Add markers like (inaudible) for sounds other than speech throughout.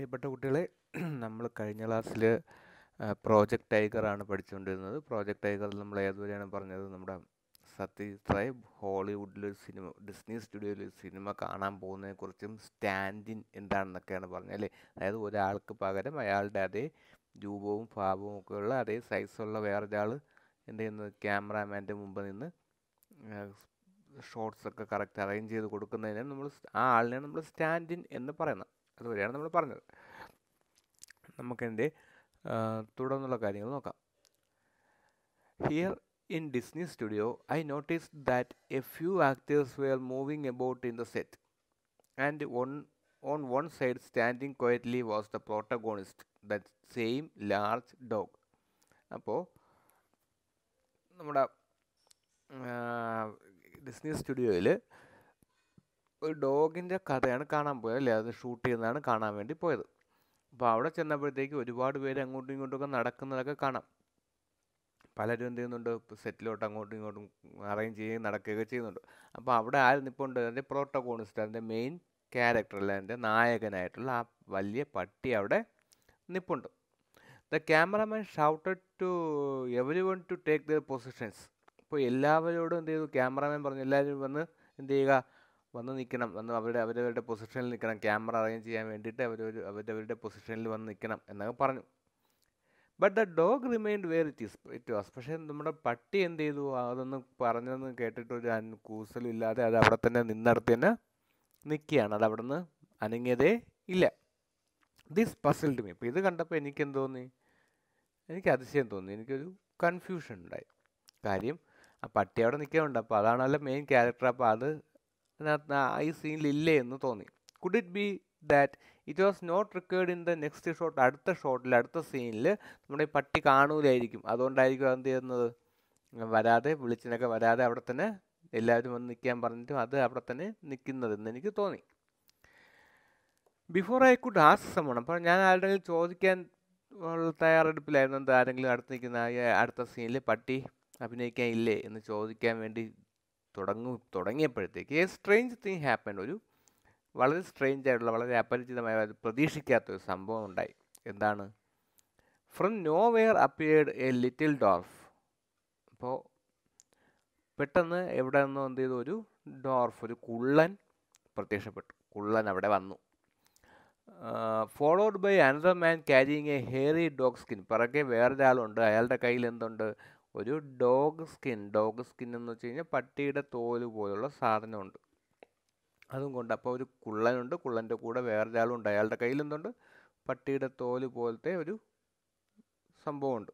പ്രിയപ്പെട്ട കുട്ടികളെ (clears throat) നമ്മൾ കഴിഞ്ഞ ക്ലാസ്സിൽ പ്രോജക്റ്റ് ടൈഗറാണ് പഠിച്ചുകൊണ്ടിരുന്നത് പ്രോജക്റ്റ് ടൈഗർ നമ്മൾ ഏതുവരെയാണ് പറഞ്ഞത് നമ്മുടെ സത്യജിത് റായ് ഹോളിവുഡിലൊരു സിനിമ ഡിസ്നി സ്റ്റുഡിയോയിലൊരു സിനിമ കാണാൻ പോകുന്നതിനെക്കുറിച്ചും സ്റ്റാൻഡിൻ എന്താണെന്നൊക്കെയാണ് പറഞ്ഞത് അല്ലേ അതായത് ഒരാൾക്ക് പകരം അയാളുടെ അതേ രൂപവും ഭാവവും ഒക്കെ ഉള്ള അതേ സൈസുള്ള വേറൊരാൾ എന്ത് ചെയ്യുന്നത് ക്യാമറാമാൻ്റെ മുമ്പ് നിന്ന് ഷോർട്സൊക്കെ കറക്റ്റ് അറേഞ്ച് ചെയ്ത് കൊടുക്കുന്നതിനാണ് നമ്മൾ ആ ആളിനെ നമ്മൾ സ്റ്റാൻഡിൻ എന്ന് പറയുന്നത് അതുവരെയാണ് നമ്മൾ പറഞ്ഞത് നമുക്കെൻ്റെ തുടർന്നുള്ള കാര്യങ്ങൾ നോക്കാം here in Disney studio I notice that a few actors were moving about in the set and one on one side standing quietly was the protagonist the same large dog അപ്പോൾ നമ്മുടെ Disney സ്റ്റുഡിയോയിൽ ഒരു ഡോഗിൻ്റെ കഥയാണ് കാണാൻ പോയത് അല്ലേ അത് shoot ചെയ്യുന്നതാണ് കാണാൻ വേണ്ടി പോയത് അപ്പോൾ അവിടെ ചെന്നപ്പോഴത്തേക്ക് ഒരുപാട് പേര് അങ്ങോട്ടും ഒക്കെ നടക്കുന്നതൊക്കെ കാണാം പലരും എന്ത് ചെയ്യുന്നുണ്ട് സെറ്റിലോട്ട് അങ്ങോട്ടും ഇങ്ങോട്ടും അറേഞ്ച് ചെയ്യുകയും നടക്കുകയൊക്കെ ചെയ്യുന്നുണ്ട് അപ്പോൾ അവിടെ ആരും ഇപ്പോൾ ഉണ്ട് അതിൻ്റെ പ്രോട്ടോകോണിസ്റ്റ് അതിൻ്റെ മെയിൻ ക്യാരക്ടർ അല്ല അതിൻ്റെ നായകനായിട്ടുള്ള ആ വലിയ പട്ടി അവിടെ നിപ്പുണ്ട് the cameraman shouted to everyone to take the positions ഇപ്പോൾ എല്ലാവരോടും എന്ത് ചെയ്തു ക്യാമറമാൻ പറഞ്ഞു എല്ലാവരും വന്ന് എന്ത് ചെയ്യുക വന്ന് നിൽക്കണം വന്ന് അവരുടെ അവരവരുടെ പൊസിഷനിൽ നിൽക്കണം ക്യാമറ അറേഞ്ച് ചെയ്യാൻ വേണ്ടിയിട്ട് അവർ അവരവരുടെ പൊസിഷനിൽ വന്ന് നിൽക്കണം എന്നൊക്കെ പറഞ്ഞു but the dog remained where it is it was പക്ഷേ നമ്മുടെ പട്ടി എന്ത് ചെയ്തു അതൊന്നും പറഞ്ഞതെന്ന് കേട്ടിട്ട് ഒരു കൂസലും ഇല്ലാതെ അത് അവിടെ തന്നെ നിന്നിടത്ത് തന്നെ നിൽക്കുകയാണ് അത് അവിടെ നിന്ന് അനങ്ങിയതേ ഇല്ല ദിസ് പസിൽഡ് മീ ഇപ്പോൾ ഇത് കണ്ടപ്പോൾ എനിക്കെന്ത് തോന്നി എനിക്ക് അതിശയം തോന്നി എനിക്കൊരു കൺഫ്യൂഷൻ ഉണ്ടായി കാര്യം ആ പട്ടി അവിടെ നിൽക്കുന്നുണ്ട് അപ്പോൾ അതാണല്ലോ മെയിൻ ക്യാരക്ടർ അപ്പോൾ അത് അതിനകത്ത് ആ ഈ സീനിലില്ലേ എന്ന് തോന്നി could it be that it was not required in the next shot അടുത്ത ഷോട്ടിൽ അടുത്ത സീനിൽ നമ്മുടെ ഈ പട്ടി കാണൂലായിരിക്കും അതുകൊണ്ടായിരിക്കും എന്ത് ചെയ്യുന്നത് വരാതെ വിളിച്ചിനൊക്കെ വരാതെ അവിടെ തന്നെ എല്ലാവരും വന്ന് നിൽക്കാൻ പറഞ്ഞിട്ടും അത് അവിടെ തന്നെ നിൽക്കുന്നതെന്ന് എനിക്ക് തോന്നി before I could ask someone അപ്പോൾ ഞാൻ ആരുടെങ്കിലും ചോദിക്കാൻ ഉള്ള തയ്യാറെടുപ്പിലായിരുന്നു എന്താ ആരെങ്കിലും അടുത്ത് നിൽക്കുന്ന അടുത്ത സീനിൽ പട്ടി അഭിനയിക്കാൻ ഇല്ലേ എന്ന് ചോദിക്കാൻ വേണ്ടി തുടങ്ങും തുടങ്ങിയപ്പോഴത്തേക്ക് എ സ്ട്രേഞ്ച് തിങ് ഹാപ്പൻ ഒരു വളരെ സ്ട്രേഞ്ച് ആയിട്ടുള്ള വളരെ അപരിചിതമായ പ്രതീക്ഷിക്കാത്ത ഒരു സംഭവം ഉണ്ടായി എന്താണ് from nowhere appeared a little dwarf അപ്പോൾ പെട്ടെന്ന് എവിടെ നിന്നോ എന്ത് ചെയ്തു ഒരു ഡോർഫ് ഒരു കുള്ളൻ പ്രത്യക്ഷപ്പെട്ടു കുള്ളൻ അവിടെ വന്നു followed by another man carrying a hairy dog skin പിറകെ വേറൊരാളുണ്ട് അയാളുടെ കയ്യിൽ എന്തുണ്ട് ഒരു ഡോഗ് സ്കിൻ ഡോഗ് സ്കിൻ എന്ന് വെച്ച് കഴിഞ്ഞാൽ പട്ടിയുടെ തോല് പോലുള്ള സാധനമുണ്ട് അതും കൊണ്ട് അപ്പോൾ ഒരു കുള്ളനുണ്ട് കുള്ളൻ്റെ കൂടെ വേറൊരാളുണ്ട് അയാളുടെ കയ്യിൽ എന്തുണ്ട് പട്ടിയുടെ തോല് പോലത്തെ ഒരു സംഭവമുണ്ട്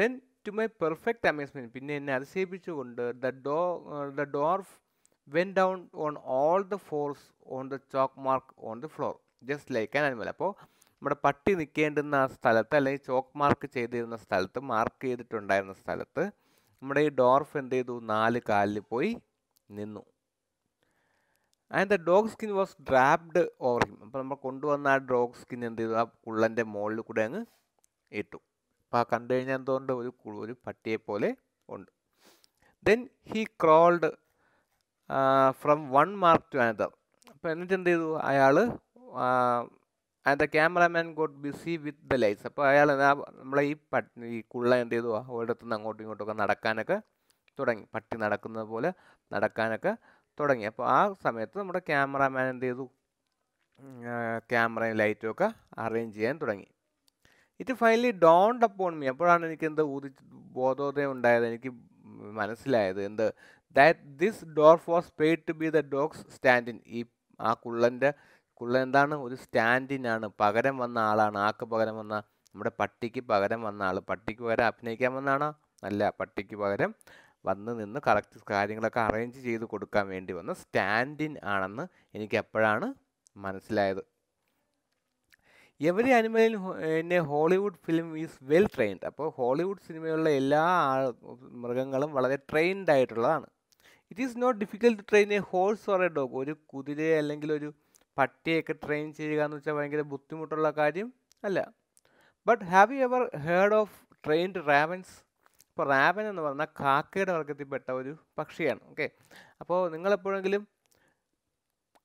then to my perfect amazement പിന്നെ എന്നെ അതിശയിപ്പിച്ചുകൊണ്ട് ദ ഡോ the dwarf went down on all the fours on the chalk mark on the floor just like an animal അപ്പോൾ നമ്മുടെ പട്ടി നിൽക്കേണ്ടുന്ന ആ സ്ഥലത്ത് അല്ലെങ്കിൽ ചോക്ക് മാർക്ക് ചെയ്തിരുന്ന സ്ഥലത്ത് മാർക്ക് ചെയ്തിട്ടുണ്ടായിരുന്ന സ്ഥലത്ത് നമ്മുടെ ഈ ഡോർഫ് എന്ത് ചെയ്തു നാല് കാലിൽ പോയി നിന്നു and the dog skin was draped over him അപ്പോൾ നമ്മൾ കൊണ്ടുവന്ന ആ ഡോഗ് സ്കിൻ എന്ത് ചെയ്തു ആ കുള്ളൻ്റെ മുകളിൽ കൂടെ അങ്ങ് ഇട്ടു അപ്പോൾ ആ കണ്ടു കഴിഞ്ഞാൽ എന്തുകൊണ്ട് ഒരു ഒരു പട്ടിയെ പോലെ ഉണ്ട് then he crawled from one mark to another അപ്പോൾ എന്നിട്ട് എന്ത് ചെയ്തു അയാൾ and the cameraman got busy with the lights അപ്പോൾ അയാൾ നമ്മളെ ഈ പട്ടി ഈ കുള്ള എന്ത് ചെയ്തു ഓരോടത്തു നിന്ന് അങ്ങോട്ടും ഇങ്ങോട്ടൊക്കെ നടക്കാനൊക്കെ തുടങ്ങി പട്ടി നടക്കുന്നത് പോലെ നടക്കാനൊക്കെ തുടങ്ങി അപ്പോൾ ആ സമയത്ത് നമ്മുടെ ക്യാമറാമാൻ എന്ത് ചെയ്തു ക്യാമറയും ലൈറ്റും ഒക്കെ അറേഞ്ച് ചെയ്യാൻ തുടങ്ങി it finally dawned upon me അപ്പോഴാണ് എനിക്ക് എന്ത് ഊതി ബോധോദയം ഉണ്ടായത് എനിക്ക് മനസ്സിലായത് എന്ത് that this dwarf supposed to be the dog's stand in ഈ ആ കുള്ളൻ്റെ പുള്ള എന്താണ് ഒരു സ്റ്റാൻഡിനാണ് പകരം വന്ന ആളാണ് ആക്ക് പകരം വന്ന നമ്മുടെ പട്ടിക്ക് പകരം വന്ന ആൾ പട്ടിക്ക് പകരം അഭിനയിക്കാൻ വന്നാണോ അല്ല പട്ടിക്ക് പകരം വന്ന് നിന്ന് കറക്റ്റ് കാര്യങ്ങളൊക്കെ അറേഞ്ച് ചെയ്ത് കൊടുക്കാൻ വേണ്ടി വന്ന സ്റ്റാൻഡിൻ ആണെന്ന് എനിക്ക് എപ്പോഴാണ് മനസ്സിലായത് എവരി അനിമലിൻ എന്നെ Hollywood film is well trained അപ്പോൾ ഹോളിവുഡ് സിനിമയിലുള്ള എല്ലാ മൃഗങ്ങളും വളരെ ട്രെയിൻഡ് ആയിട്ടുള്ളതാണ് it is not difficult train a horse or a dog ഒരു കുതിരയെ അല്ലെങ്കിൽ ഒരു പട്ടിയൊക്കെ ട്രെയിൻ ചെയ്യുക എന്ന് വെച്ചാൽ ഭയങ്കര ബുദ്ധിമുട്ടുള്ള കാര്യം അല്ല but have you ever heard of trained ravens ഇപ്പോൾ റാവൻ എന്ന് പറഞ്ഞാൽ കാക്കയുടെ വർഗത്തിൽപ്പെട്ട ഒരു പക്ഷിയാണ് ഓക്കെ അപ്പോൾ നിങ്ങളെപ്പോഴെങ്കിലും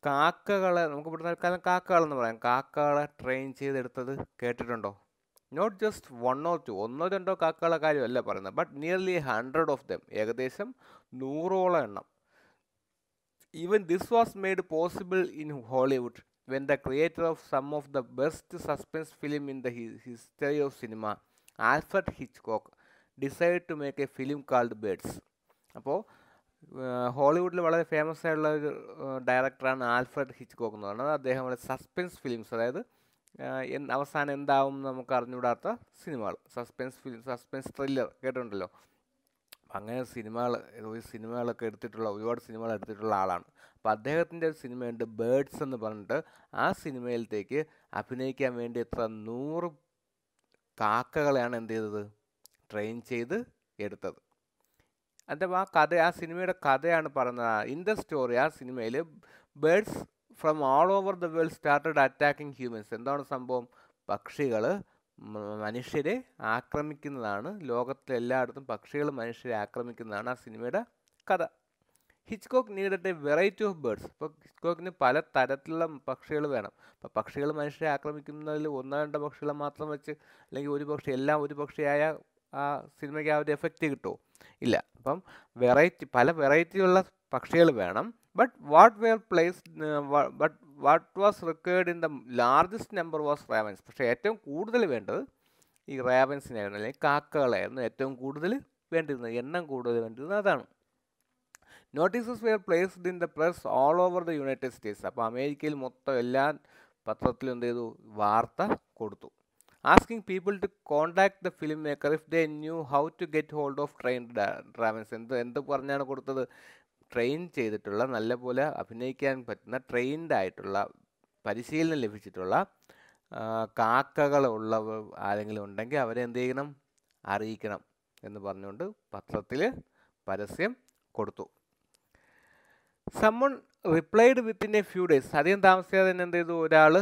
കാക്കകളെ നമുക്ക് ഇവിടെ തൽക്കാലം കാക്കകളെന്ന് പറയാം കാക്കകളെ ട്രെയിൻ ചെയ്തെടുത്തത് കേട്ടിട്ടുണ്ടോ not just one or two ഒന്നോ രണ്ടോ കാക്കകളെ കാര്യമല്ല പറയുന്നത് but nearly hundred of them ഏകദേശം നൂറോളം എണ്ണം Even this was made possible in Hollywood when the creator of some of the best suspense films in the history of cinema, Alfred Hitchcock, decide to make a film called birds അപ്പോൾ ഹോളിവുഡിൽ വളരെ famous ആയിട്ടുള്ള ഒരു ഡയറക്ടറാണ് Alfred Hitchcock എന്ന് പറയുന്നത് അദ്ദേഹം വളരെ സസ്പെൻസ് ഫിലിംസ് അതായത് അവസാനം എന്താവും നമുക്ക് അറിഞ്ഞുകൂടാത്ത സിനിമകൾ സസ്പെൻസ് ഫിലിം സസ്പെൻസ് ത്രില്ലർ കേട്ടിട്ടുണ്ടല്ലോ അങ്ങനെ സിനിമകൾ ഒരു സിനിമകളൊക്കെ എടുത്തിട്ടുള്ള ഒരുപാട് സിനിമകൾ എടുത്തിട്ടുള്ള ആളാണ് അപ്പോൾ അദ്ദേഹത്തിൻ്റെ ഒരു സിനിമയുണ്ട് ബേഡ്സ് എന്ന് പറഞ്ഞിട്ട് ആ സിനിമയിലത്തേക്ക് അഭിനയിക്കാൻ വേണ്ടി എത്ര നൂറ് കാക്കകളെയാണ് എന്ത് ചെയ്തത് ട്രെയിൻ ചെയ്ത് എടുത്തത് അഥവാ ആ കഥ ആ സിനിമയുടെ കഥയാണ് പറയുന്നത് ഇൻ ദ സ്റ്റോറി ആ സിനിമയിൽ birds from all over the world started attacking humans എന്താണ് സംഭവം പക്ഷികൾ മനുഷ്യരെ ആക്രമിക്കുന്നതാണ് ലോകത്തിലെ പക്ഷികൾ മനുഷ്യരെ ആക്രമിക്കുന്നതാണ് ആ സിനിമയുടെ കഥ Hitchcock needed a variety of birds ഇപ്പോൾ ഹിച്ച്കോക്കിന് പല തരത്തിലുള്ള പക്ഷികൾ വേണം അപ്പോൾ പക്ഷികൾ മനുഷ്യരെ ആക്രമിക്കുന്നതിൽ ഒന്നോ രണ്ടോ പക്ഷികളെ മാത്രം വെച്ച് അല്ലെങ്കിൽ ഒരു പക്ഷി എല്ലാം ഒരു പക്ഷിയായ ആ സിനിമയ്ക്ക് ആ ഒരു എഫക്റ്റ് കിട്ടുമോ ഇല്ല അപ്പം വെറൈറ്റി പല വെറൈറ്റിയുള്ള പക്ഷികൾ വേണം but what were place but what was required in the largest number was ravens പക്ഷേ ഏറ്റവും കൂടുതൽ വേണ്ടത് ഈ റേവൻസിനായിരുന്നു അല്ലെങ്കിൽ കാക്കകളായിരുന്നു ഏറ്റവും കൂടുതൽ വേണ്ടിയിരുന്നത് എണ്ണം കൂടുതൽ വേണ്ടിയിരുന്നത് അതാണ് notices were placed in the press all over the United States അപ്പോൾ അമേരിക്കയിൽ മൊത്തം എല്ലാ പത്രത്തിലും എന്ത് ചെയ്തു വാർത്ത കൊടുത്തു asking people to contact the film maker if they knew how to get hold of trained ravens എന്ത് എന്ത് പറഞ്ഞാണ് കൊടുത്തത് ട്രെയിൻ ചെയ്തിട്ടുള്ള നല്ലപോലെ അഭിനയിക്കാൻ പറ്റുന്ന ട്രെയിൻഡ് ആയിട്ടുള്ള പരിശീലനം ലഭിച്ചിട്ടുള്ള കാക്കകൾ ഉള്ള ആരെങ്കിലും ഉണ്ടെങ്കിൽ അവരെ എന്ത് ചെയ്യണം അറിയിക്കണം എന്ന് പറഞ്ഞുകൊണ്ട് പത്രത്തിൽ പരസ്യം കൊടുത്തു someone replied within a few days അധികം താമസിയാതെ തന്നെ എന്ത് ചെയ്തു ഒരാൾ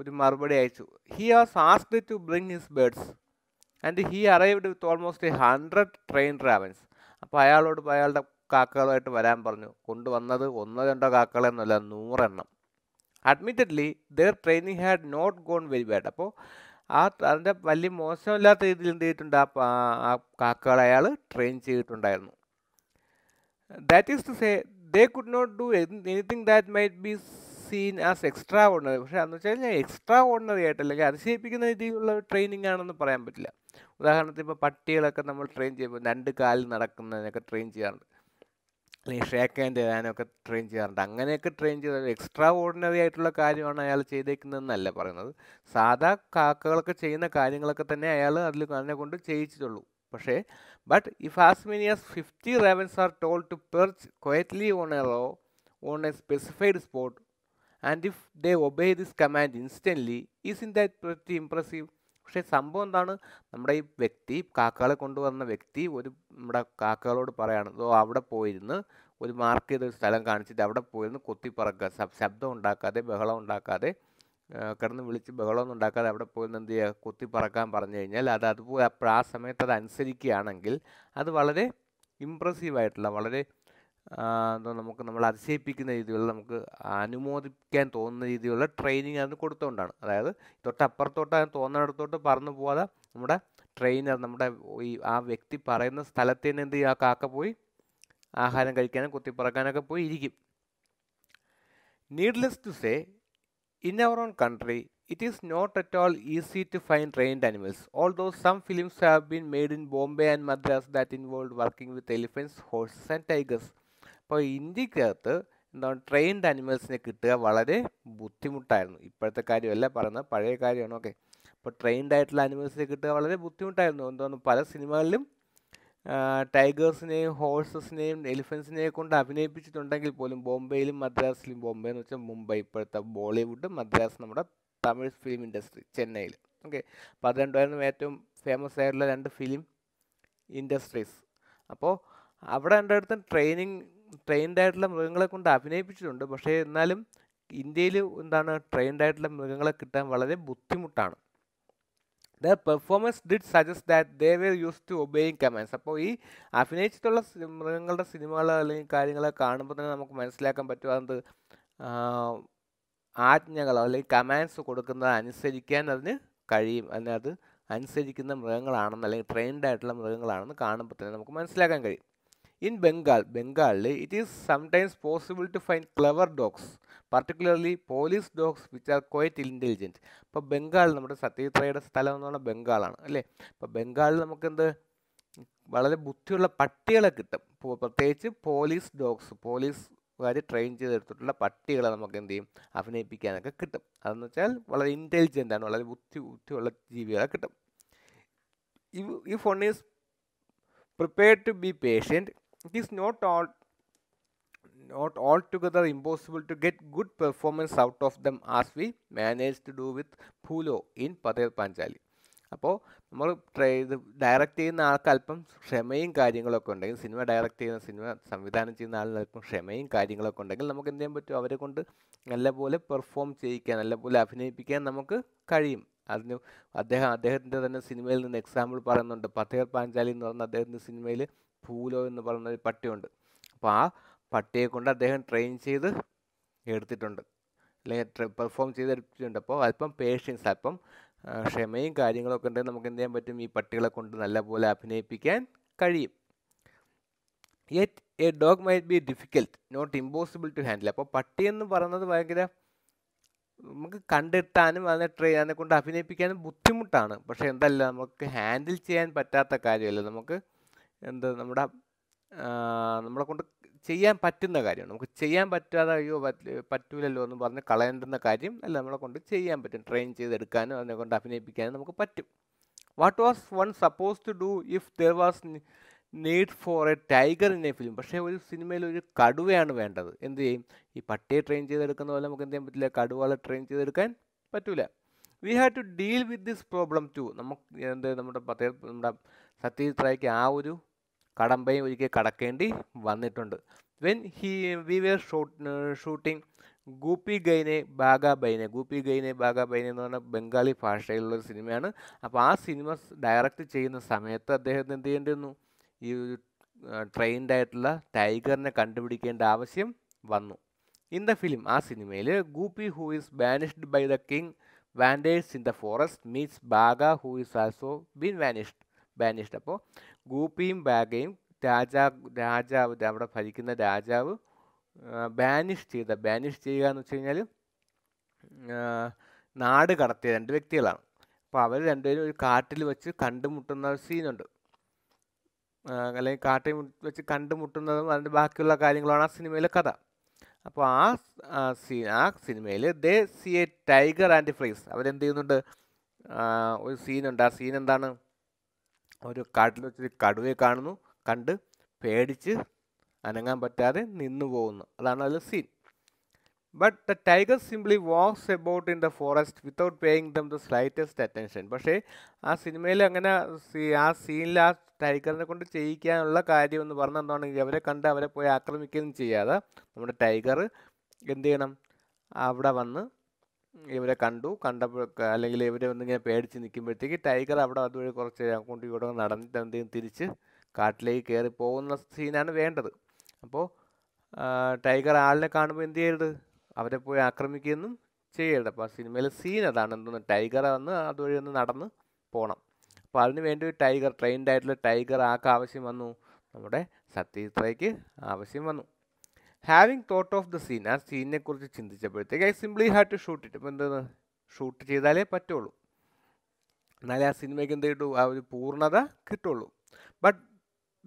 ഒരു മറുപടി അയച്ചു he has asked to bring his birds and he arrived with almost hundred trained ട്രാവൽസ് അപ്പോൾ അയാളോട് അയാളുടെ കാക്കകളുമായിട്ട് വരാൻ പറഞ്ഞു കൊണ്ടുവന്നത് ഒന്നോ രണ്ടോ കാക്കകളെന്നല്ല നൂറെണ്ണം admittedly their training had not gone very bad അപ്പോൾ ആ അതിൻ്റെ വലിയ മോശമില്ലാത്ത രീതിയിൽ എന്ത് ചെയ്തിട്ടുണ്ട് ആ കാക്കകളെ അയാൾ ട്രെയിൻ ചെയ്തിട്ടുണ്ടായിരുന്നു that is to say they could not do anything that might be seen as extraordinary പക്ഷേ എന്ന് വെച്ചാൽ കഴിഞ്ഞാൽ എക്സ്ട്രാ ഓർഡിനറി ആയിട്ട് അല്ലെങ്കിൽ അതിശയിപ്പിക്കുന്ന രീതിയിലുള്ള ട്രെയിനിങ് ആണെന്ന് പറയാൻ പറ്റില്ല ഉദാഹരണത്തിന് ഇപ്പോൾ പട്ടികളൊക്കെ നമ്മൾ ട്രെയിൻ ചെയ്യുമ്പോൾ രണ്ട് കാലിൽ നടക്കുന്നതിനൊക്കെ ട്രെയിൻ ചെയ്യാറുണ്ട് ഷേക്ക് ആൻഡ് ചെയ്യാനൊക്കെ ട്രെയിൻ ചെയ്യാറുണ്ട് അങ്ങനെയൊക്കെ ട്രെയിൻ ചെയ്ത എക്സ്ട്രാ ഓർഡിനറി ആയിട്ടുള്ള കാര്യമാണ് അയാൾ ചെയ്തേക്കുന്നതെന്നല്ല പറയുന്നത് സാധാ കാക്കകളൊക്കെ ചെയ്യുന്ന കാര്യങ്ങളൊക്കെ തന്നെ അയാൾ അതിൽ അതിനെ കൊണ്ട് ചെയ്യിച്ചിട്ടുള്ളൂ പക്ഷേ but if as many as fifty ravens are told to perch quietly on a row on a specified spot and if they obey this command instantly is in that പ്രത്യേക ഇംപ്രസീവ് പക്ഷേ സംഭവം എന്താണ് നമ്മുടെ ഈ വ്യക്തി കാക്കകളെ കൊണ്ടുവന്ന വ്യക്തി ഒരു നമ്മുടെ കാക്കകളോട് പറയാണ് ഓ അവിടെ പോയിരുന്ന് ഒരു മാർക്ക് ചെയ്ത ഒരു സ്ഥലം കാണിച്ചിട്ട് അവിടെ പോയിരുന്ന് കൊത്തിപ്പറക്കുക ശബ്ദം ഉണ്ടാക്കാതെ ബഹളം ഉണ്ടാക്കാതെ കിടന്ന് വിളിച്ച് ബഹളമൊന്നും ഉണ്ടാക്കാതെ അവിടെ പോയിരുന്ന് എന്ത് ചെയ്യുക കൊത്തിപ്പറക്കാൻ പറഞ്ഞു കഴിഞ്ഞാൽ അത് അതുപോലെ ആ സമയത്ത് അത് അനുസരിക്കുകയാണെങ്കിൽ അത് വളരെ ഇമ്പ്രസീവായിട്ടുള്ള വളരെ എന്തോ നമുക്ക് നമ്മൾ അതിശയിപ്പിക്കുന്ന രീതിയിലുള്ള നമുക്ക് അനുമോദിക്കാൻ തോന്നുന്ന രീതിയിലുള്ള ട്രെയിനിങ് അതിന് കൊടുത്തുകൊണ്ടാണ് അതായത് തൊട്ടപ്പുറത്തോട്ട് അതിന് തോന്നിടത്തോട്ട് പറന്നു പോകാതെ നമ്മുടെ ട്രെയിനർ നമ്മുടെ ഈ ആ വ്യക്തി പറയുന്ന സ്ഥലത്ത് തന്നെ എന്ത് ചെയ്യുക കാക്ക പോയി ആഹാരം കഴിക്കാനും കുത്തിപ്പറക്കാനൊക്കെ പോയി ഇരിക്കും needless to say in our own country it is not at all easy to find trained animals although some films have been made in Bombay and Madras that involve working with elephants horses and tigers അപ്പോൾ ഇന്ത്യക്കകത്ത് എന്താണ് trained അനിമൽസിനെ കിട്ടുക വളരെ ബുദ്ധിമുട്ടായിരുന്നു ഇപ്പോഴത്തെ കാര്യമല്ല പറയുന്നത് പഴയ കാര്യമാണ് ഓക്കെ അപ്പോൾ ട്രെയിൻഡ് ആയിട്ടുള്ള അനിമൽസിനെ കിട്ടുക വളരെ ബുദ്ധിമുട്ടായിരുന്നു എന്താണ് പല സിനിമകളിലും ടൈഗേഴ്സിനെയും ഹോഴ്സസിനെയും എലിഫൻസിനെയും കൊണ്ട് അഭിനയിപ്പിച്ചിട്ടുണ്ടെങ്കിൽ പോലും ബോംബെയിലും മദ്രാസിലും ബോംബെ എന്ന് വെച്ചാൽ മുംബൈ ഇപ്പോഴത്തെ ബോളിവുഡ് മദ്രാസ് നമ്മുടെ തമിഴ് ഫിലിം ഇൻഡസ്ട്രി ചെന്നൈയിൽ ഓക്കെ അപ്പോൾ അത് ഏറ്റവും ഫേമസ് ആയിട്ടുള്ള രണ്ട് ഫിലിം ഇൻഡസ്ട്രീസ് അപ്പോൾ അവിടെ രണ്ടടുത്തും ട്രെയിനിങ് ട്രെയിൻഡ് ആയിട്ടുള്ള മൃഗങ്ങളെ കൊണ്ട് അഭിനയിപ്പിച്ചിട്ടുണ്ട് പക്ഷേ എന്നാലും ഇന്ത്യയിൽ എന്താണ് ട്രെയിൻഡ് ആയിട്ടുള്ള മൃഗങ്ങളെ കിട്ടാൻ വളരെ ബുദ്ധിമുട്ടാണ് the performance did suggest that they were used to obeying commands അപ്പോൾ ഈ അഭിനയിച്ചിട്ടുള്ള മൃഗങ്ങളുടെ സിനിമകൾ അല്ലെങ്കിൽ കാര്യങ്ങളെ കാണുമ്പോൾ തന്നെ നമുക്ക് മനസ്സിലാക്കാൻ പറ്റും അത് ആജ്ഞകളോ അല്ലെങ്കിൽ കമാൻഡ്സ് കൊടുക്കുന്നത് അനുസരിക്കാൻ അതിന് കഴിയും അതിനത് അനുസരിക്കുന്ന മൃഗങ്ങളാണെന്ന് അല്ലെങ്കിൽ ട്രെയിൻഡ് ആയിട്ടുള്ള മൃഗങ്ങളാണെന്ന് കാണുമ്പോൾ തന്നെ നമുക്ക് മനസ്സിലാക്കാൻ കഴിയും ഇൻ ബംഗാൾ ബംഗാളിൽ it is sometimes possible to find clever dogs particularly police dogs which are quite intelligent ഇപ്പോൾ ബംഗാൾ നമ്മുടെ സത്യത്രയുടെ സ്ഥലം എന്ന് പറഞ്ഞാൽ ബംഗാളാണ് അല്ലേ ഇപ്പോൾ ബംഗാളിൽ നമുക്കെന്ത് വളരെ ബുദ്ധിയുള്ള പട്ടികളെ കിട്ടും പ്രത്യേകിച്ച് പോലീസ് ഡോഗ്സ് പോലീസ് കാർ ട്രെയിൻ ചെയ്തെടുത്തിട്ടുള്ള പട്ടികളെ നമുക്ക് എന്ത് ചെയ്യും അഭിനയിപ്പിക്കാനൊക്കെ കിട്ടും അതെന്ന് വെച്ചാൽ വളരെ ഇൻ്റലിജൻ്റ് ആണ് വളരെ ബുദ്ധി ബുദ്ധിയുള്ള ജീവികളെ കിട്ടും ഈ one is prepare to be patient it is not all not altogether impossible to get good performance out of them as we managed to do with Pulo in Pather Panchali അപ്പോൾ നമ്മൾ ട്രൈ ഇത് ഡയറക്റ്റ് ചെയ്യുന്ന ആൾക്ക് അല്പം ക്ഷമയും കാര്യങ്ങളൊക്കെ ഉണ്ടെങ്കിൽ സിനിമ ഡയറക്റ്റ് ചെയ്യുന്ന സിനിമ സംവിധാനം ചെയ്യുന്ന ആളിന് അല്പം ക്ഷമയും കാര്യങ്ങളൊക്കെ ഉണ്ടെങ്കിൽ നമുക്ക് എന്ത് ചെയ്യാൻ പറ്റും അവരെ കൊണ്ട് നല്ലപോലെ പെർഫോം ചെയ്യിക്കാൻ നല്ലപോലെ അഭിനയിപ്പിക്കാൻ നമുക്ക് കഴിയും അതിന് അദ്ദേഹം അദ്ദേഹത്തിൻ്റെ തന്നെ സിനിമയിൽ നിന്ന് എക്സാമ്പിൾ പറയുന്നുണ്ട് പതേൽ പാഞ്ചാലി എന്ന് പറഞ്ഞ അദ്ദേഹത്തിൻ്റെ സിനിമയിൽ പൂലോ എന്ന് പറയുന്ന ഒരു പട്ടിയുണ്ട് അപ്പോൾ ആ പട്ടിയെ കൊണ്ട് അദ്ദേഹം ട്രെയിൻ ചെയ്ത് എടുത്തിട്ടുണ്ട് അല്ലെങ്കിൽ പെർഫോം ചെയ്തെടുത്തിട്ടുണ്ട് അപ്പോൾ അല്പം പേഷ്യൻസ് അല്പം ക്ഷമയും കാര്യങ്ങളൊക്കെ ഉണ്ടെങ്കിൽ നമുക്ക് എന്ത് ചെയ്യാൻ പറ്റും ഈ പട്ടികളെ കൊണ്ട് നല്ലപോലെ അഭിനയിപ്പിക്കാൻ കഴിയും yet a dog may be difficult not impossible to handle അപ്പോൾ പട്ടി എന്ന് പറയുന്നത് ഭയങ്കര നമുക്ക് കണ്ടെത്താനും അതിനെ ട്രെയിൻ അതിനെ കൊണ്ട് അഭിനയിപ്പിക്കാനും ബുദ്ധിമുട്ടാണ് പക്ഷേ എന്തല്ല നമുക്ക് ഹാൻഡിൽ ചെയ്യാൻ പറ്റാത്ത കാര്യമല്ല നമുക്ക് എന്ത് നമ്മുടെ നമ്മളെ കൊണ്ട് ചെയ്യാൻ പറ്റുന്ന കാര്യമാണ് നമുക്ക് ചെയ്യാൻ പറ്റാതെ അയ്യോ പറ്റൂലല്ലോ എന്ന് പറഞ്ഞ് കളയേണ്ടുന്ന കാര്യം അല്ല നമ്മളെ കൊണ്ട് ചെയ്യാൻ പറ്റും ട്രെയിൻ ചെയ്തെടുക്കാനും അതിനെ കൊണ്ട് അഭിനയിപ്പിക്കാനും നമുക്ക് പറ്റും what was one suppose to do if there was need for a tiger in a film പക്ഷേ ഒരു സിനിമയിൽ ഒരു കടുവയാണ് വേണ്ടത് എന്ത് ചെയ്യും ഈ പട്ടിയെ ട്രെയിൻ ചെയ്തെടുക്കുന്ന പോലെ നമുക്ക് എന്ത് ചെയ്യാൻ പറ്റില്ല കടുവകളെ ട്രെയിൻ ചെയ്തെടുക്കാൻ പറ്റൂല we have to deal with this problem too നമുക്ക് എന്ത് നമ്മുടെ നമ്മുടെ സത്യജിത് റായ്ക്ക് ആ ഒരു കടമ്പയും ഒരിക്കൽ കടക്കേണ്ടി വന്നിട്ടുണ്ട് when he we were shoot shooting Goopy Gyne Bagha Byne Goopy Gyne Bagha Byne എന്ന് പറഞ്ഞ ബംഗാളി ഭാഷയിലുള്ള ഒരു സിനിമയാണ് അപ്പോൾ ആ സിനിമ ഡയറക്റ്റ് ചെയ്യുന്ന സമയത്ത് അദ്ദേഹത്തിന് എന്ത് ചെയ്യേണ്ടിരുന്നു ഈ ഒരു ട്രെയിൻഡ് ആയിട്ടുള്ള ടൈഗറിനെ കണ്ടുപിടിക്കേണ്ട ആവശ്യം വന്നു ഇൻ ദ ഫിലിം ആ സിനിമയിൽ Goopy who is banished by the king wanders in the forest means Bagha who is also been vanished banished അപ്പോൾ ഗൂപ്പിയും ബാഗയും രാജാ രാജാവ് അവിടെ ഭരിക്കുന്ന രാജാവ് ബാനിഷ് ചെയ്ത ബാനിഷ് ചെയ്യുക എന്ന് വെച്ച് കഴിഞ്ഞാൽ നാട് കടത്തിയ രണ്ട് വ്യക്തികളാണ് അപ്പോൾ അവർ രണ്ടുപേരും ഒരു കാട്ടിൽ വെച്ച് കണ്ടുമുട്ടുന്ന ഒരു സീനുണ്ട് അല്ലെങ്കിൽ കാട്ടിൽ വെച്ച് കണ്ടുമുട്ടുന്നതും അതിൻ്റെ ബാക്കിയുള്ള കാര്യങ്ങളാണ് ആ സിനിമയിലെ കഥ അപ്പോൾ ആ സീ ആ സിനിമയിൽ they see a tiger and freeze അവരെന്ത് ചെയ്യുന്നുണ്ട് ഒരു സീനുണ്ട് ആ സീൻ എന്താണ് ഒരു കാട്ടിൽ വെച്ചൊരു കടുവയെ കാണുന്നു കണ്ട് പേടിച്ച് അനങ്ങാൻ പറ്റാതെ നിന്നു പോകുന്നു അതാണ് അതിൽ scene but the tiger simply walks about in the forest without paying them the slightest attention പക്ഷേ ആ സിനിമയിൽ അങ്ങനെ ആ സീനിൽ ആ ടൈഗറിനെ കൊണ്ട് ചെയ്യിക്കാനുള്ള കാര്യം എന്ന് പറഞ്ഞാൽ എന്താണെങ്കിൽ അവരെ കണ്ട് അവരെ പോയി ആക്രമിക്കുകയും ചെയ്യാതെ നമ്മുടെ ടൈഗർ എന്ത് ചെയ്യണം അവിടെ വന്ന് ഇവരെ കണ്ടു കണ്ടപ്പോൾ അല്ലെങ്കിൽ ഇവരെ വന്നിങ്ങനെ പേടിച്ച് നിൽക്കുമ്പോഴത്തേക്ക് ടൈഗർ അവിടെ അതുവഴി കുറച്ച് അങ്ങോട്ടും ഇവിടെ നടന്നിട്ട് എന്തെങ്കിലും തിരിച്ച് കാട്ടിലേക്ക് കയറി പോകുന്ന സീനാണ് വേണ്ടത് അപ്പോൾ ടൈഗർ ആളിനെ കാണുമ്പോൾ എന്ത് ചെയ്യരുത് അവരെ പോയി ആക്രമിക്കുകയൊന്നും ചെയ്യരുത് അപ്പോൾ സിനിമയിലെ സീൻ അതാണ് എന്തോന്ന് ടൈഗർ വന്ന് അതുവഴി ഒന്ന് നടന്ന് പോകണം അപ്പോൾ അതിന് വേണ്ടി ഒരു ടൈഗർ ട്രെയിൻഡ് ആയിട്ടുള്ള ടൈഗർ ആക്കാവശ്യം വന്നു നമ്മുടെ സത്യജിത്രയ്ക്ക് ആവശ്യം വന്നു having thought of the scene ആ സീനിനെ കുറിച്ച് ചിന്തിച്ചപ്പോഴത്തേക്ക് I simply had to shoot it ഇപ്പം എന്താണ് ഷൂട്ട് ചെയ്താലേ പറ്റുള്ളൂ എന്നാലേ ആ സിനിമയ്ക്ക് എന്ത് കിട്ടൂ ആ ഒരു പൂർണ്ണത കിട്ടുള്ളൂ but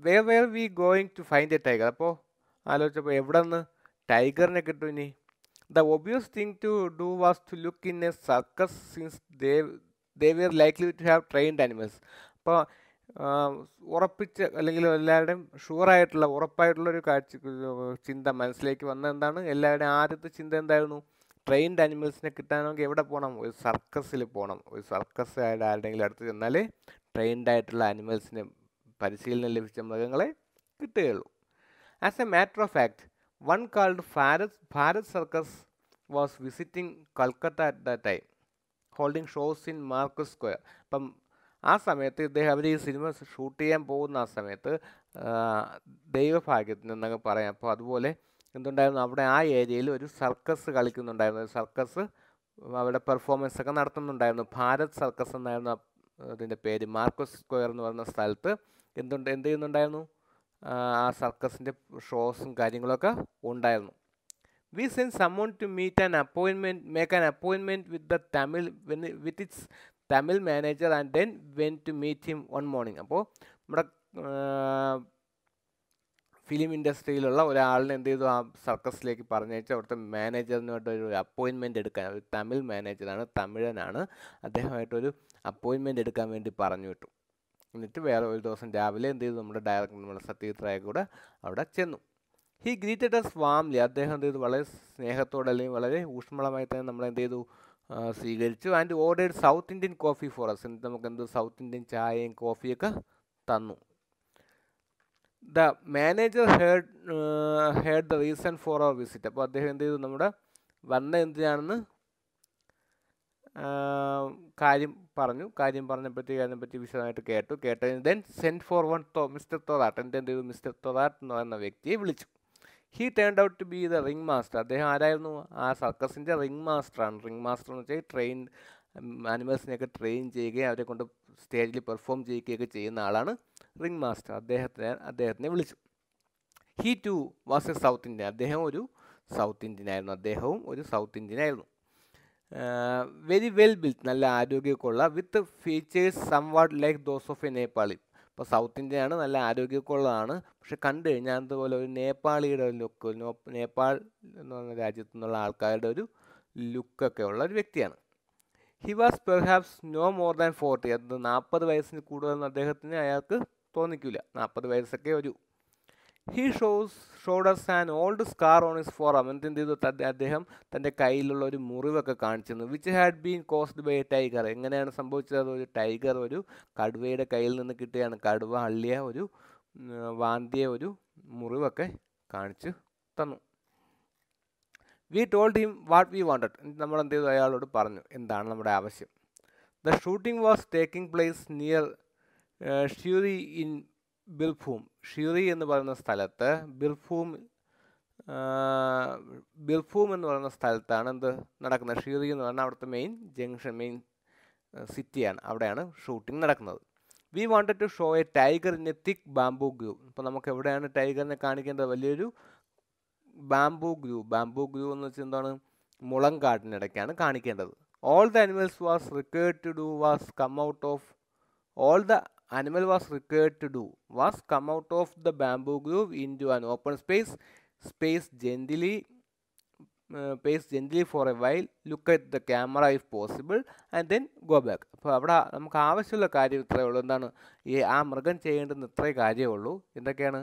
where where we going to find a tiger അപ്പോൾ ആലോചിച്ചപ്പോൾ എവിടെ നിന്ന് ടൈഗറിനെ കിട്ടും ഇനി the obvious thing to do was to look in a circus since they they were likely to have trained animals അപ്പോൾ ഉറപ്പിച്ച അല്ലെങ്കിൽ എല്ലാവരുടെയും ഷുവറായിട്ടുള്ള ഉറപ്പായിട്ടുള്ളൊരു കാഴ്ച ചിന്ത മനസ്സിലേക്ക് വന്ന എല്ലാവരുടെയും ആദ്യത്തെ ചിന്ത എന്തായിരുന്നു ട്രെയിൻഡ് അനിമൽസിനെ കിട്ടാനെങ്കിൽ എവിടെ പോകണം ഒരു സർക്കസിൽ പോകണം ഒരു സർക്കസ് ആയിട്ട് ആരുടെങ്കിലും അടുത്ത് ചെന്നാൽ ട്രെയിൻഡ് ആയിട്ടുള്ള അനിമൽസിനെ പരിശീലനം ലഭിച്ച മൃഗങ്ങളെ കിട്ടുകയുള്ളൂ as a matter of fact one called Bharat Bharat circus was visiting Calcutta at the time holding shows in Marcus square അപ്പം ആ സമയത്ത് ഇദ്ദേഹം അവർ ഈ സിനിമ ഷൂട്ട് ചെയ്യാൻ പോകുന്ന ആ സമയത്ത് ദൈവഭാഗ്യത്തിന് എന്നൊക്കെ പറയാം അപ്പോൾ അതുപോലെ എന്തുണ്ടായിരുന്നു അവിടെ ആ ഏരിയയിൽ ഒരു സർക്കസ് കളിക്കുന്നുണ്ടായിരുന്നു സർക്കസ് അവിടെ പെർഫോമൻസ് ഒക്കെ നടത്തുന്നുണ്ടായിരുന്നു ഭാരത് സർക്കസ് എന്നായിരുന്നു അതിൻ്റെ പേര് മാർക്കോസ് സ്ക്വയർ എന്ന് പറയുന്ന സ്ഥലത്ത് എന്തുണ്ട് എന്ത് ചെയ്യുന്നുണ്ടായിരുന്നു ആ സർക്കസിൻ്റെ ഷോസും കാര്യങ്ങളൊക്കെ ഉണ്ടായിരുന്നു we sent someone to meet an appointment make an appointment with the Tamil with its Tamil manager and then went to meet him one morning അപ്പോൾ നമ്മുടെ ഫിലിം ഇൻഡസ്ട്രിയിലുള്ള ഒരാളിനെ എന്ത് ചെയ്തു ആ സർക്കസിലേക്ക് പറഞ്ഞയച്ച് അവിടുത്തെ മാനേജറിനുമായിട്ട് ഒരു അപ്പോയിൻമെൻറ്റ് എടുക്കാൻ ഒരു തമിഴ് മാനേജറാണ് തമിഴനാണ് അദ്ദേഹമായിട്ടൊരു അപ്പോയിൻമെൻറ്റ് എടുക്കാൻ വേണ്ടി പറഞ്ഞു വിട്ടു എന്നിട്ട് വേറെ ഒരു ദിവസം രാവിലെ എന്ത് ചെയ്തു നമ്മുടെ ഡയറക്ടർ നമ്മുടെ സത്യജിത് റായ കൂടെ അവിടെ ചെന്നു ഹി ഗ്രീറ്റഡ് എസ് വാംലി അദ്ദേഹം എന്ത് ചെയ്തു വളരെ സ്നേഹത്തോടെ അല്ലെങ്കിൽ വളരെ ഊഷ്മളമായി തന്നെ നമ്മളെന്ത് ചെയ്തു സ്വീകരിച്ചു and ordered South Indian coffee for us എന്നിട്ട് നമുക്ക് എന്ത് സൗത്ത് ഇന്ത്യൻ ചായയും കോഫിയൊക്കെ തന്നു the manager heard heard the reason for our visit അപ്പോൾ അദ്ദേഹം എന്ത് ചെയ്തു നമ്മുടെ വന്ന എന്തിനാണെന്ന് കാര്യം പറഞ്ഞു കാര്യം പറഞ്ഞപ്പോഴത്തേക്ക് പറ്റി വിശദമായിട്ട് കേട്ടു കേട്ടതിന് ദെൻ സെൻറ്റ് ഫോർ വൺ തോ മിസ്റ്റർ തോറാട്ട് എൻ്റെ എന്ത് ചെയ്തു മിസ്റ്റർ തോറാട്ട് എന്ന് പറയുന്ന വ്യക്തിയെ വിളിച്ചു he turned out to be the ring master അദ്ദേഹം ആരായിരുന്നു ആ സർക്കസിൻ്റെ റിംഗ് മാസ്റ്ററാണ് റിംഗ് മാസ്റ്റർ എന്ന് വെച്ചാൽ ട്രെയിൻ ആനിമൽസിനെയൊക്കെ ട്രെയിൻ ചെയ്യുകയും അവരെ കൊണ്ട് സ്റ്റേജിൽ പെർഫോം ചെയ്യുകയൊക്കെ ചെയ്യുന്ന ആളാണ് റിംഗ് മാസ്റ്റർ അദ്ദേഹത്തിനെ അദ്ദേഹത്തിനെ വിളിച്ചു he too was a South Indian അദ്ദേഹം ഒരു സൗത്ത് ഇന്ത്യൻ ആയിരുന്നു അദ്ദേഹവും ഒരു സൗത്ത് ഇന്ത്യൻ ആയിരുന്നു വെരി വെൽ ബിൽറ്റ് നല്ല ആരോഗ്യമൊക്കെ ഉള്ള with features somewhat like those of a Nepali ഇപ്പോൾ സൗത്ത് ഇന്ത്യയാണ് നല്ല ആരോഗ്യക്കുള്ളതാണ് പക്ഷെ കണ്ടു കഴിഞ്ഞാൽ അതുപോലെ ഒരു നേപ്പാളിയുടെ ലുക്ക് നേപ്പാൾ എന്ന് പറഞ്ഞ രാജ്യത്തു നിന്നുള്ള ആൾക്കാരുടെ ഒരു ലുക്കൊക്കെ ഉള്ള ഒരു വ്യക്തിയാണ് he was perhaps no more than forty അത് നാൽപ്പത് വയസ്സിന് കൂടുതലെന്ന് അദ്ദേഹത്തിന് അയാൾക്ക് തോന്നിക്കില്ല നാൽപ്പത് വയസ്സൊക്കെ ഒരു he shows showed and old scar on his fore എന്നിട്ട് എന്ത് ചെയ്തു അദ്ദേഹം തൻ്റെ കയ്യിലുള്ള ഒരു മുറിവൊക്കെ കാണിച്ചിരുന്നു which had been caused by a tiger എങ്ങനെയാണ് സംഭവിച്ചത് ഒരു ടൈഗർ ഒരു കടുവയുടെ കയ്യിൽ നിന്ന് കിട്ടിയാണ് കടുവ അള്ളിയ ഒരു വാന്തിയ ഒരു മുറിവൊക്കെ കാണിച്ചു തന്നു we told him what we wanted നമ്മൾ എന്ത് ചെയ്തു അയാളോട് പറഞ്ഞു എന്താണ് നമ്മുടെ ആവശ്യം the shooting was taking place near Suri in Birbhum Suri എന്ന് പറയുന്ന സ്ഥലത്ത് ബിർഭൂം ബിർഭൂം എന്ന് പറയുന്ന സ്ഥലത്താണ് എന്ത് നടക്കുന്നത് ഷിറി എന്ന് പറഞ്ഞാൽ അവിടുത്തെ മെയിൻ ജംഗ്ഷൻ മെയിൻ സിറ്റിയാണ് അവിടെയാണ് ഷൂട്ടിംഗ് നടക്കുന്നത് we wanted to show a tiger in a thick bamboo grove ഇപ്പോൾ നമുക്ക് എവിടെയാണ് ടൈഗറിനെ കാണിക്കേണ്ടത് വലിയൊരു ബാംബൂ ഗ്രൂ ബാംബൂ ഗ്രൂ എന്ന് വെച്ചാൽ എന്താണ് മുളം കാണിക്കേണ്ടത് all the animals was required to do was come out of all the animal was required to do was come out of the bamboo grove into an open space, space gently, uh, pace gently for a while, look at the camera if possible, and then go back. അപ്പോൾ അവിടെ നമുക്ക് ആവശ്യമുള്ള കാര്യം ഇത്രയേ ഉള്ളൂ എന്താണ് ഈ ആ മൃഗം ചെയ്യേണ്ടുന്ന ഇത്രേ കാര്യമേ ഉള്ളൂ എന്തൊക്കെയാണ്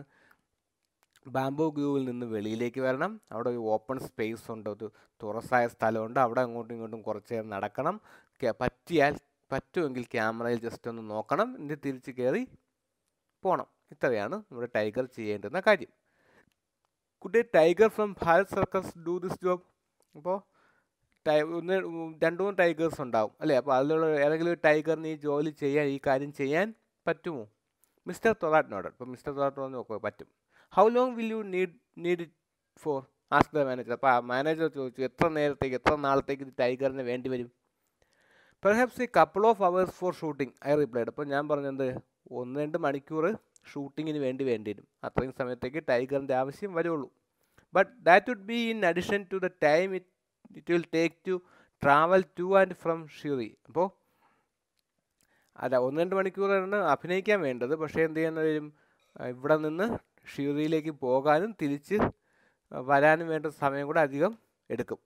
ബാംബോ ഗ്യൂവിൽ നിന്ന് വെളിയിലേക്ക് വരണം അവിടെ ഒരു ഓപ്പൺ സ്പേസ് ഉണ്ട് ഒരു തുറസായ സ്ഥലമുണ്ട് അവിടെ അങ്ങോട്ടും ഇങ്ങോട്ടും കുറച്ച് നേരം നടക്കണം പറ്റിയാൽ പറ്റുമെങ്കിൽ ക്യാമറയിൽ ജസ്റ്റ് ഒന്ന് നോക്കണം എന്നിട്ട് തിരിച്ച് കയറി പോകണം ഇത്രയാണ് നമ്മുടെ ടൈഗർ ചെയ്യേണ്ടുന്ന കാര്യം കുട്ടി tiger from Bharat circus do this job അപ്പോൾ ടൈ ഒന്ന് രണ്ടു മൂന്ന് ടൈഗേഴ്സ് ഉണ്ടാവും അല്ലേ അപ്പോൾ അതിലുള്ള ഏതെങ്കിലും ഒരു ടൈഗറിന് ഈ ജോലി ചെയ്യാൻ ഈ കാര്യം ചെയ്യാൻ പറ്റുമോ മിസ്റ്റർ തൊറാട്ടിനോട് അപ്പോൾ മിസ്റ്റർ തൊറാട്ടിനോട് നോക്കുക പറ്റും how long will you need need it for ask the manager അപ്പോൾ ആ മാനേജർ ചോദിച്ചു എത്ര നേരത്തേക്ക് എത്ര നാളത്തേക്ക് ഇത് ടൈഗറിന് വേണ്ടി വരും പെർഹാപ്സ് ഈ couple of hours for shooting I replied അപ്പോൾ ഞാൻ പറഞ്ഞത് ഒന്ന് രണ്ട് മണിക്കൂർ ഷൂട്ടിങ്ങിന് വേണ്ടി വേണ്ടി വരും അത്രയും സമയത്തേക്ക് ടൈഗറിൻ്റെ ആവശ്യം വരുള്ളൂ but that would be in addition to the time it it will take to travel to and from ഷിറി അപ്പോൾ അല്ല ഒന്ന് രണ്ട് മണിക്കൂറാണ് അഭിനയിക്കാൻ വേണ്ടത് പക്ഷേ എന്ത് ചെയ്യാൻ വരും ഇവിടെ നിന്ന് ഷിറിയിലേക്ക് പോകാനും തിരിച്ച് വരാനും വേണ്ട സമയം കൂടെ അധികം എടുക്കും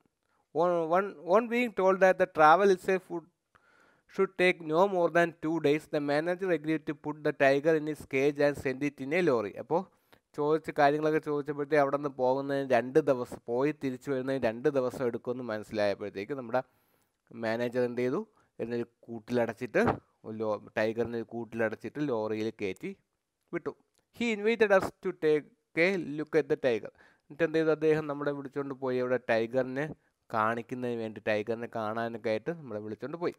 on one on being told that the travel is a food should take no more than two days. The manager agreed to put the tiger in his cage and send it in a lorry. അപ്പോൾ ചോദിച്ച് കാര്യങ്ങളൊക്കെ ചോദിച്ചപ്പോഴത്തേക്ക് അവിടെ നിന്ന് പോകുന്നതിന് രണ്ട് ദിവസം പോയി തിരിച്ചു വരുന്നതിന് രണ്ട് ദിവസം എടുക്കുമെന്ന് മനസ്സിലായപ്പോഴത്തേക്ക് നമ്മുടെ മാനേജർ എന്ത് ചെയ്തു എന്നൊരു കൂട്ടിലടച്ചിട്ട് ലോ ടൈഗറിനെ കൂട്ടിലടച്ചിട്ട് ലോറിയിൽ കയറ്റി വിട്ടു he invited us to take a look at the tiger എന്നിട്ട് എന്ത് ചെയ്തു അദ്ദേഹം നമ്മളെ വിളിച്ചുകൊണ്ട് പോയി അവിടെ ടൈഗറിനെ കാണിക്കുന്നതിന് വേണ്ടി ടൈഗറിനെ കാണാനൊക്കെ ആയിട്ട് നമ്മളെ വിളിച്ചുകൊണ്ട് പോയി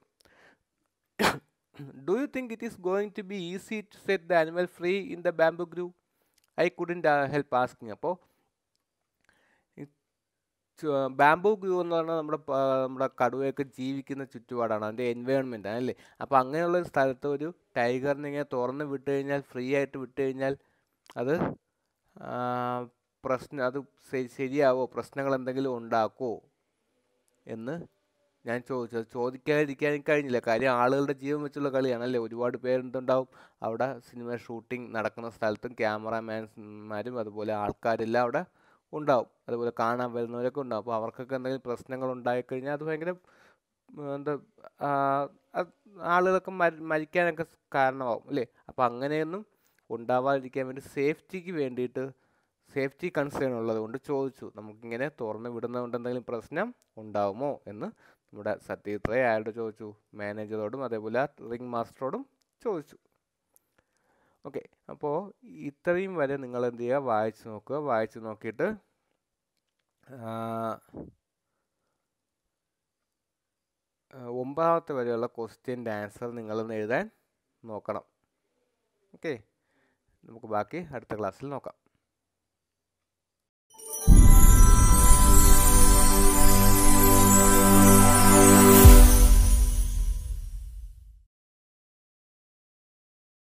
(coughs) Do you think it is going to be easy to set the animal free in the bamboo groove? I couldn't uh, help asking. അപ്പോൾ ബാംബൂ ഗ്രൂ എന്ന് പറഞ്ഞാൽ നമ്മുടെ നമ്മുടെ കടുവയൊക്കെ ജീവിക്കുന്ന ചുറ്റുപാടാണ് അതിൻ്റെ എൻവയോൺമെൻ്റ് ആണല്ലേ അപ്പോൾ അങ്ങനെയുള്ള ഒരു സ്ഥലത്ത് ഒരു ടൈഗറിനെ ഇങ്ങനെ തുറന്ന് വിട്ട് കഴിഞ്ഞാൽ ഫ്രീ ആയിട്ട് വിട്ട് കഴിഞ്ഞാൽ അത് പ്രശ്നം അത് ശരിയാവോ പ്രശ്നങ്ങൾ എന്തെങ്കിലും ഉണ്ടാക്കുമോ എന്ന് ഞാൻ ചോദിച്ചത് ചോദിക്കാതിരിക്കാനും കഴിഞ്ഞില്ല കാര്യം ആളുകളുടെ ജീവൻ വെച്ചുള്ള കളിയാണല്ലേ ഒരുപാട് പേരുണ്ടാവും അവിടെ സിനിമ ഷൂട്ടിംഗ് നടക്കുന്ന സ്ഥലത്തും ക്യാമറാമാൻമാരും അതുപോലെ ആൾക്കാരെല്ലാം അവിടെ ഉണ്ടാവും അതുപോലെ കാണാൻ വരുന്നവരൊക്കെ ഉണ്ടാവും അപ്പോൾ അവർക്കൊക്കെ എന്തെങ്കിലും പ്രശ്നങ്ങൾ ഉണ്ടായിക്കഴിഞ്ഞാൽ അത് ഭയങ്കര എന്താ ആളുകളൊക്കെ മരിക്കാനൊക്കെ കാരണമാവും അല്ലേ അപ്പോൾ അങ്ങനെയൊന്നും ഉണ്ടാവാതിരിക്കാൻ വേണ്ടി സേഫ്റ്റിക്ക് വേണ്ടിയിട്ട് സേഫ്റ്റി കൺസേൺ ഉള്ളതുകൊണ്ട് ചോദിച്ചു നമുക്കിങ്ങനെ തുറന്ന് വിടുന്നതുകൊണ്ട് എന്തെങ്കിലും പ്രശ്നം ഉണ്ടാവുമോ എന്ന് നമ്മുടെ സത്യത്രേ അയാളോട് ചോദിച്ചു മാനേജറോടും അതേപോലെ റിംഗ് മാസ്റ്ററോടും ചോദിച്ചു ഓക്കെ അപ്പോൾ ഇത്രയും വരെ നിങ്ങൾ എന്ത് ചെയ്യുക വായിച്ച് നോക്കുക വായിച്ച് നോക്കിയിട്ട് ഒമ്പതാമത്തെ വരെയുള്ള ക്വസ്റ്റ്യൻ്റെ ആൻസർ നിങ്ങളൊന്ന് എഴുതാൻ നോക്കണം ഓക്കെ നമുക്ക് ബാക്കി അടുത്ത ക്ലാസ്സിൽ നോക്കാം